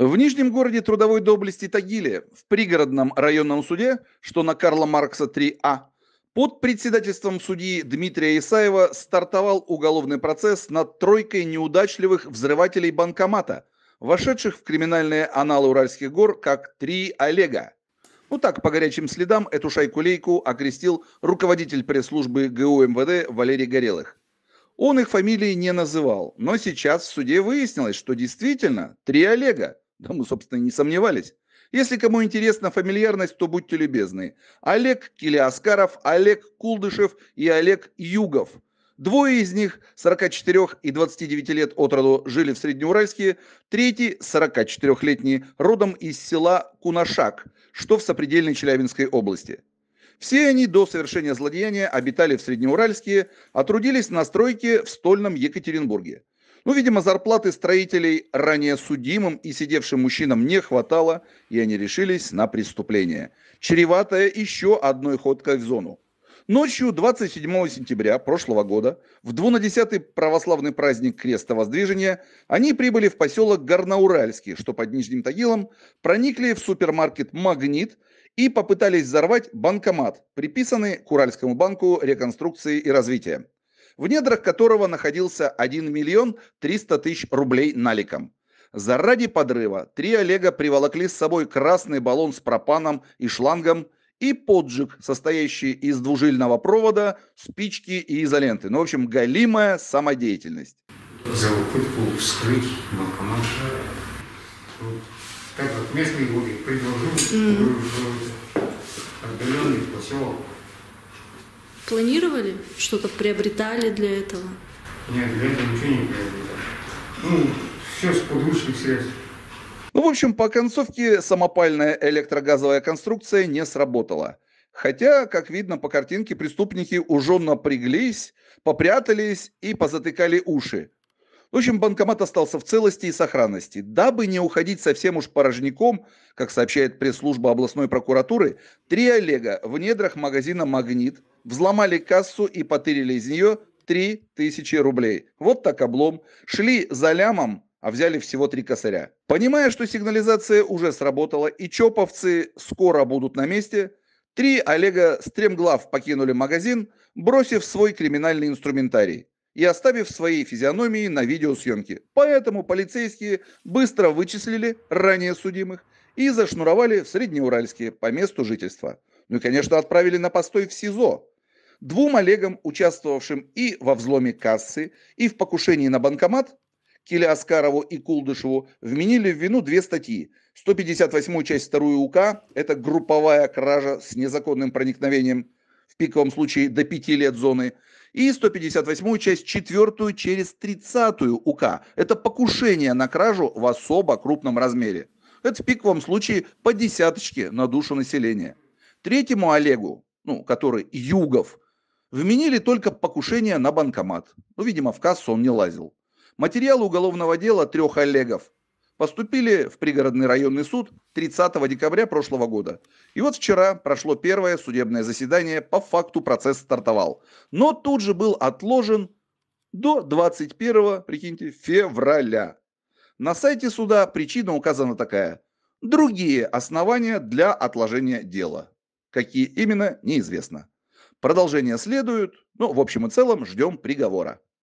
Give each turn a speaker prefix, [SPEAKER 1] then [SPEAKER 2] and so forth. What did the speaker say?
[SPEAKER 1] В Нижнем городе трудовой доблести Тагиле в пригородном районном суде, что на Карла Маркса 3А, под председательством судьи Дмитрия Исаева стартовал уголовный процесс над тройкой неудачливых взрывателей банкомата, вошедших в криминальные аналы Уральских гор как «Три Олега». Ну так, по горячим следам, эту шайку-лейку окрестил руководитель пресс-службы ГУ МВД Валерий Горелых. Он их фамилии не называл, но сейчас в суде выяснилось, что действительно три Олега, да мы, собственно, не сомневались. Если кому интересна фамильярность, то будьте любезны. Олег Килиаскаров, Олег Кулдышев и Олег Югов. Двое из них 44 и 29 лет от роду жили в Среднеуральске, третий 44-летний родом из села Кунашак, что в сопредельной Челябинской области. Все они до совершения злодеяния обитали в Среднеуральске, а трудились на стройке в стольном Екатеринбурге. Ну, видимо, зарплаты строителей ранее судимым и сидевшим мужчинам не хватало, и они решились на преступление. Чреватое еще одной ходкой в зону. Ночью 27 сентября прошлого года, в двунадесятый православный праздник Креста Воздвижения, они прибыли в поселок Горноуральский, что под Нижним Тагилом, проникли в супермаркет «Магнит» и попытались взорвать банкомат, приписанный к Уральскому банку реконструкции и развития в недрах которого находился 1 миллион 300 тысяч рублей наликом. Заради подрыва три Олега приволокли с собой красный баллон с пропаном и шлангом и поджиг, состоящий из двужильного провода, спички и изоленты. Ну, в общем, галимая самодеятельность. За попытку вскрыть банкомат. Вот. Так вот местный говорит, предложил mm. отдаленный поселок планировали? Что-то приобретали для этого? Нет, для этого ничего не приобретали. Ну, все с подручных средств. Ну, в общем, по концовке самопальная электрогазовая конструкция не сработала. Хотя, как видно по картинке, преступники уже напряглись, попрятались и позатыкали уши – в общем, банкомат остался в целости и сохранности. Дабы не уходить совсем уж порожняком, как сообщает пресс-служба областной прокуратуры, три Олега в недрах магазина «Магнит» взломали кассу и потырили из нее 3000 рублей. Вот так облом. Шли за лямом, а взяли всего три косаря. Понимая, что сигнализация уже сработала и чоповцы скоро будут на месте, три Олега стремглав покинули магазин, бросив свой криминальный инструментарий и оставив своей физиономии на видеосъемке. Поэтому полицейские быстро вычислили ранее судимых и зашнуровали в Среднеуральске по месту жительства. Ну и, конечно, отправили на постой в СИЗО. Двум Олегам, участвовавшим и во взломе кассы, и в покушении на банкомат, Киле Аскарову и Кулдышеву вменили в вину две статьи. 158 часть 2 УК – это групповая кража с незаконным проникновением – пиковом случае до 5 лет зоны, и 158 часть четвертую через 30-ю УК. Это покушение на кражу в особо крупном размере. Это в пиковом случае по десяточке на душу населения. Третьему Олегу, ну, который Югов, вменили только покушение на банкомат. Ну, видимо, в кассу он не лазил. Материалы уголовного дела трех Олегов поступили в пригородный районный суд 30 декабря прошлого года. И вот вчера прошло первое судебное заседание, по факту процесс стартовал. Но тут же был отложен до 21, прикиньте, февраля. На сайте суда причина указана такая. Другие основания для отложения дела. Какие именно, неизвестно. Продолжение следует, Ну, в общем и целом ждем приговора.